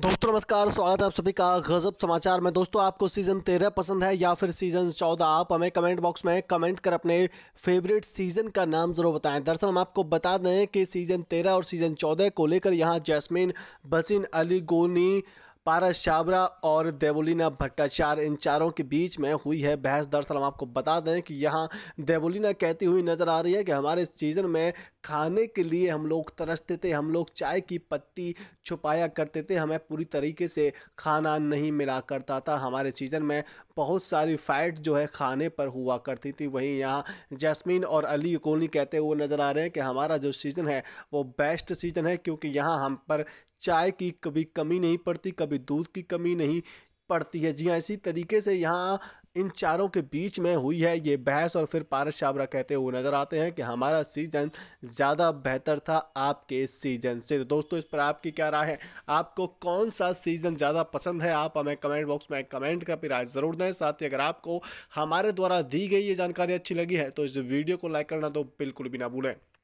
दोस्तों नमस्कार स्वागत है आप सभी का गजब समाचार में दोस्तों आपको सीज़न तेरह पसंद है या फिर सीज़न चौदह आप हमें कमेंट बॉक्स में कमेंट कर अपने फेवरेट सीज़न का नाम ज़रूर बताएं दरअसल हम आपको बता दें कि सीज़न तेरह और सीज़न चौदह को लेकर यहाँ जैस्मिन बसिन अली गोनी पारा छाबरा और देवोलीना भट्टाचार्य इन चारों के बीच में हुई है बहस दरअसल हम आपको बता दें कि यहाँ देवोलीना कहती हुई नज़र आ रही है कि हमारे सीज़न में खाने के लिए हम लोग तरसते थे हम लोग चाय की पत्ती छुपाया करते थे हमें पूरी तरीके से खाना नहीं मिला करता था हमारे सीज़न में बहुत सारी फाइट जो है खाने पर हुआ करती थी वहीं यहाँ जैसमिन और अली कोनी कहते हुए नज़र आ रहे हैं कि हमारा जो सीज़न है वो बेस्ट सीज़न है क्योंकि यहाँ हम पर चाय की कभी कमी नहीं पड़ती कभी दूध की कमी नहीं पड़ती है जी हाँ इसी तरीके से यहाँ इन चारों के बीच में हुई है ये बहस और फिर पारस छाबरा कहते हुए नज़र आते हैं कि हमारा सीजन ज़्यादा बेहतर था आपके सीजन से तो दोस्तों इस पर आपकी क्या राय है आपको कौन सा सीज़न ज़्यादा पसंद है आप हमें कमेंट बॉक्स में कमेंट का भी राय ज़रूर दें साथ ही अगर आपको हमारे द्वारा दी गई ये जानकारी अच्छी लगी है तो इस वीडियो को लाइक करना तो बिल्कुल भी ना भूलें